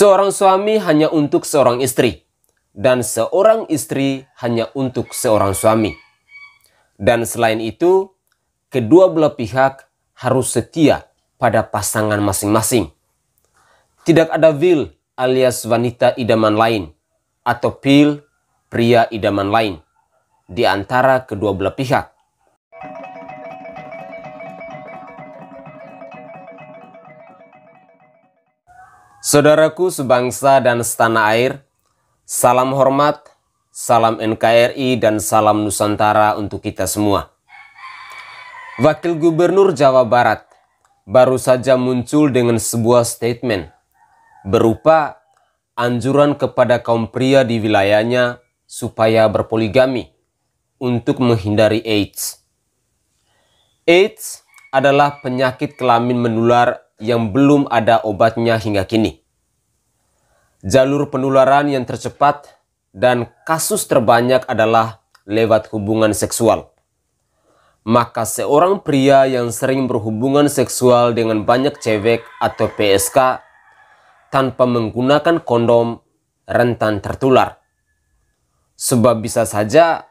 Seorang suami hanya untuk seorang istri, dan seorang istri hanya untuk seorang suami. Dan selain itu, kedua belah pihak harus setia pada pasangan masing-masing. Tidak ada will alias wanita idaman lain atau pil pria idaman lain di antara kedua belah pihak. Saudaraku sebangsa dan setanah air, salam hormat, salam NKRI dan salam Nusantara untuk kita semua. Wakil Gubernur Jawa Barat baru saja muncul dengan sebuah statement berupa anjuran kepada kaum pria di wilayahnya supaya berpoligami untuk menghindari AIDS. AIDS adalah penyakit kelamin menular yang belum ada obatnya hingga kini. Jalur penularan yang tercepat dan kasus terbanyak adalah lewat hubungan seksual. Maka seorang pria yang sering berhubungan seksual dengan banyak cewek atau PSK tanpa menggunakan kondom rentan tertular. Sebab bisa saja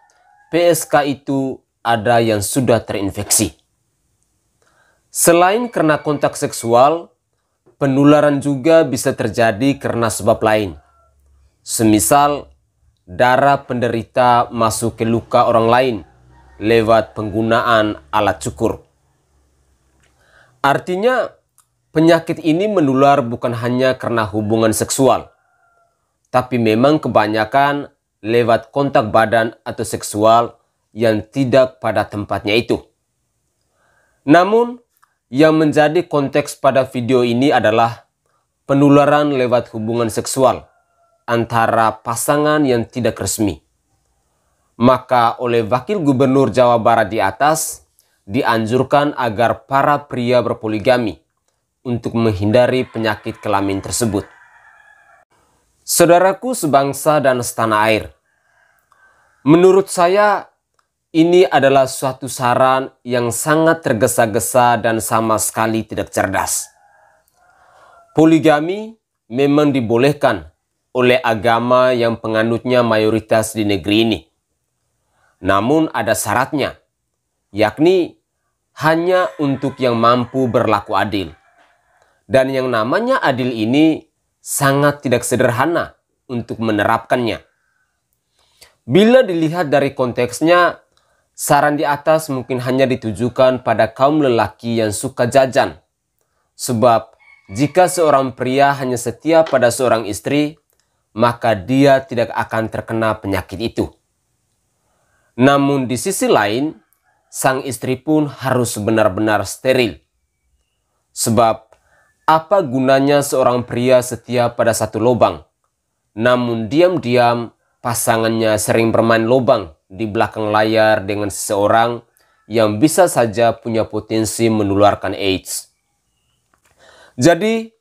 PSK itu ada yang sudah terinfeksi. Selain karena kontak seksual, penularan juga bisa terjadi karena sebab lain. Semisal darah penderita masuk ke luka orang lain lewat penggunaan alat cukur. Artinya, penyakit ini menular bukan hanya karena hubungan seksual, tapi memang kebanyakan lewat kontak badan atau seksual yang tidak pada tempatnya itu. Namun, yang menjadi konteks pada video ini adalah penularan lewat hubungan seksual antara pasangan yang tidak resmi. Maka oleh Wakil Gubernur Jawa Barat di atas dianjurkan agar para pria berpoligami untuk menghindari penyakit kelamin tersebut. Saudaraku sebangsa dan setanah air, menurut saya ini adalah suatu saran yang sangat tergesa-gesa dan sama sekali tidak cerdas. Poligami memang dibolehkan oleh agama yang penganutnya mayoritas di negeri ini. Namun ada syaratnya, yakni hanya untuk yang mampu berlaku adil. Dan yang namanya adil ini sangat tidak sederhana untuk menerapkannya. Bila dilihat dari konteksnya, Saran di atas mungkin hanya ditujukan pada kaum lelaki yang suka jajan. Sebab jika seorang pria hanya setia pada seorang istri, maka dia tidak akan terkena penyakit itu. Namun di sisi lain, sang istri pun harus benar-benar steril. Sebab apa gunanya seorang pria setia pada satu lubang, namun diam-diam pasangannya sering bermain lubang di belakang layar dengan seseorang yang bisa saja punya potensi menularkan AIDS. Jadi,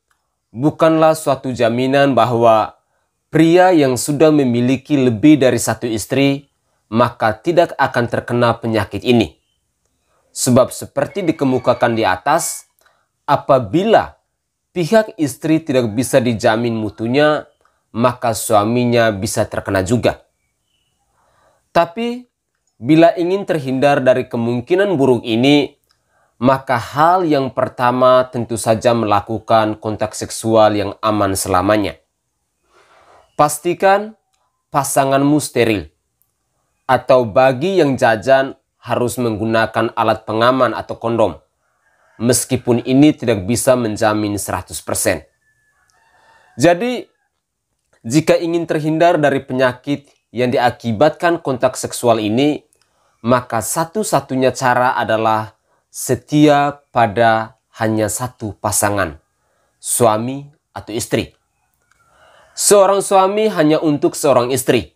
bukanlah suatu jaminan bahwa pria yang sudah memiliki lebih dari satu istri maka tidak akan terkena penyakit ini. Sebab seperti dikemukakan di atas, apabila pihak istri tidak bisa dijamin mutunya, maka suaminya bisa terkena juga. Tapi bila ingin terhindar dari kemungkinan buruk ini, maka hal yang pertama tentu saja melakukan kontak seksual yang aman selamanya. Pastikan pasanganmu steril. Atau bagi yang jajan harus menggunakan alat pengaman atau kondom. Meskipun ini tidak bisa menjamin 100%. Jadi, jika ingin terhindar dari penyakit yang diakibatkan kontak seksual ini, maka satu-satunya cara adalah setia pada hanya satu pasangan, suami atau istri. Seorang suami hanya untuk seorang istri,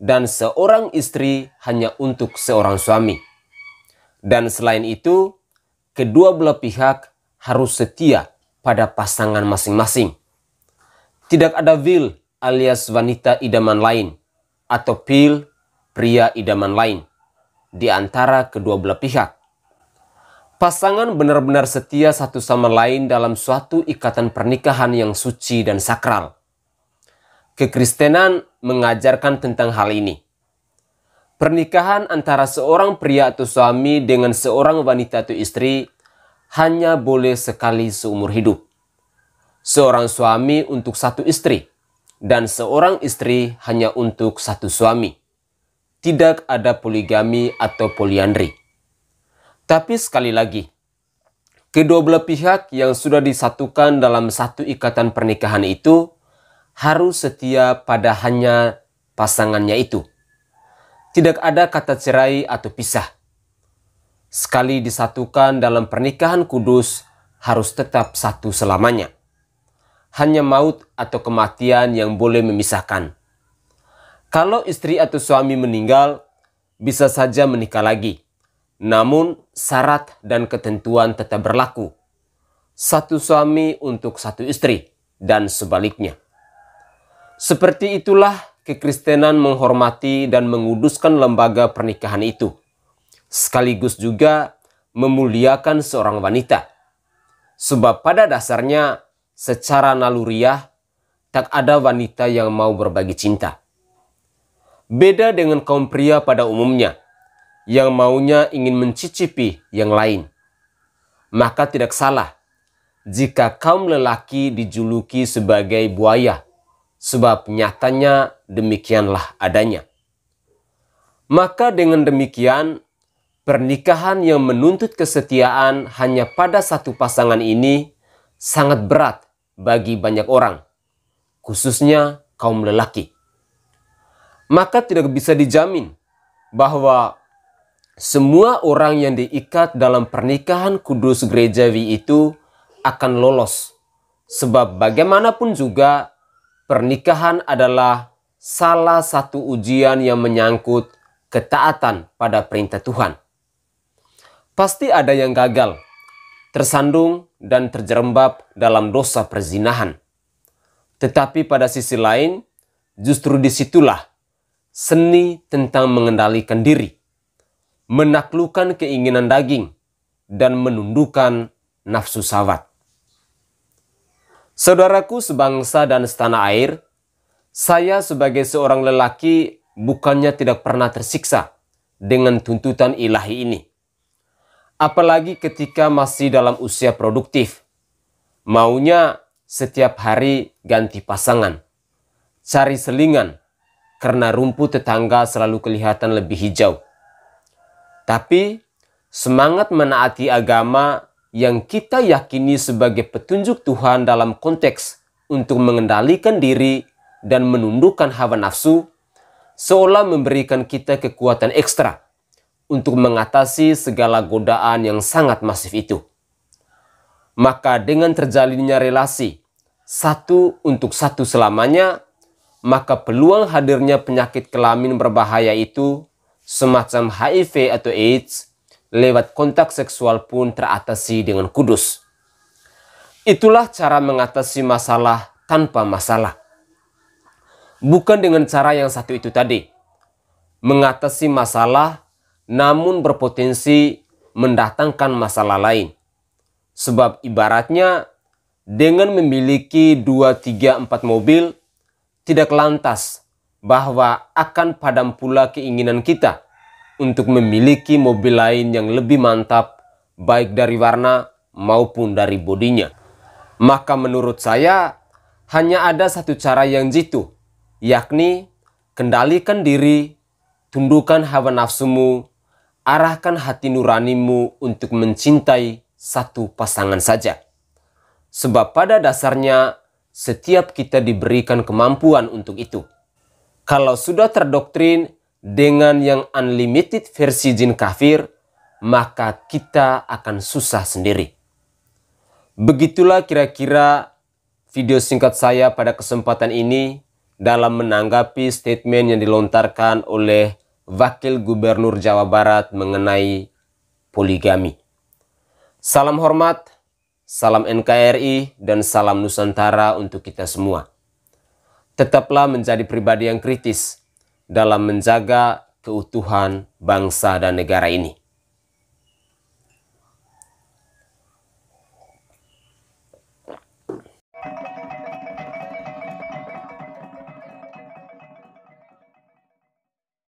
dan seorang istri hanya untuk seorang suami. Dan selain itu, kedua belah pihak harus setia pada pasangan masing-masing. Tidak ada will alias wanita idaman lain atau pil pria idaman lain di antara kedua belah pihak. Pasangan benar-benar setia satu sama lain dalam suatu ikatan pernikahan yang suci dan sakral. Kekristenan mengajarkan tentang hal ini. Pernikahan antara seorang pria atau suami dengan seorang wanita atau istri hanya boleh sekali seumur hidup. Seorang suami untuk satu istri dan seorang istri hanya untuk satu suami. Tidak ada poligami atau poliandri. Tapi sekali lagi, kedua belah pihak yang sudah disatukan dalam satu ikatan pernikahan itu harus setia pada hanya pasangannya itu. Tidak ada kata cerai atau pisah. Sekali disatukan dalam pernikahan kudus, harus tetap satu selamanya hanya maut atau kematian yang boleh memisahkan. Kalau istri atau suami meninggal, bisa saja menikah lagi. Namun, syarat dan ketentuan tetap berlaku. Satu suami untuk satu istri, dan sebaliknya. Seperti itulah kekristenan menghormati dan menguduskan lembaga pernikahan itu. Sekaligus juga memuliakan seorang wanita. Sebab pada dasarnya secara naluriah tak ada wanita yang mau berbagi cinta. Beda dengan kaum pria pada umumnya, yang maunya ingin mencicipi yang lain. Maka tidak salah jika kaum lelaki dijuluki sebagai buaya, sebab nyatanya demikianlah adanya. Maka dengan demikian, pernikahan yang menuntut kesetiaan hanya pada satu pasangan ini sangat berat bagi banyak orang, khususnya kaum lelaki. Maka tidak bisa dijamin bahwa semua orang yang diikat dalam pernikahan kudus gerejawi itu akan lolos. Sebab bagaimanapun juga pernikahan adalah salah satu ujian yang menyangkut ketaatan pada perintah Tuhan. Pasti ada yang gagal, tersandung, dan terjerembab dalam dosa perzinahan. Tetapi pada sisi lain, justru disitulah seni tentang mengendalikan diri, menaklukkan keinginan daging, dan menundukkan nafsu sawat. Saudaraku sebangsa dan setanah air, saya sebagai seorang lelaki bukannya tidak pernah tersiksa dengan tuntutan ilahi ini apalagi ketika masih dalam usia produktif. Maunya setiap hari ganti pasangan, cari selingan, karena rumput tetangga selalu kelihatan lebih hijau. Tapi semangat menaati agama yang kita yakini sebagai petunjuk Tuhan dalam konteks untuk mengendalikan diri dan menundukkan hawa nafsu seolah memberikan kita kekuatan ekstra untuk mengatasi segala godaan yang sangat masif itu. Maka dengan terjalinnya relasi satu untuk satu selamanya, maka peluang hadirnya penyakit kelamin berbahaya itu semacam HIV atau AIDS lewat kontak seksual pun teratasi dengan kudus. Itulah cara mengatasi masalah tanpa masalah. Bukan dengan cara yang satu itu tadi. Mengatasi masalah namun berpotensi mendatangkan masalah lain. Sebab ibaratnya dengan memiliki 2, 3, 4 mobil, tidak lantas bahwa akan padam pula keinginan kita untuk memiliki mobil lain yang lebih mantap baik dari warna maupun dari bodinya. Maka menurut saya hanya ada satu cara yang jitu, yakni kendalikan diri, tundukkan hawa nafsumu, arahkan hati nuranimu untuk mencintai satu pasangan saja. Sebab pada dasarnya setiap kita diberikan kemampuan untuk itu. Kalau sudah terdoktrin dengan yang unlimited versi jin kafir, maka kita akan susah sendiri. Begitulah kira-kira video singkat saya pada kesempatan ini dalam menanggapi statement yang dilontarkan oleh Wakil Gubernur Jawa Barat mengenai poligami. Salam hormat, salam NKRI, dan salam Nusantara untuk kita semua. Tetaplah menjadi pribadi yang kritis dalam menjaga keutuhan bangsa dan negara ini.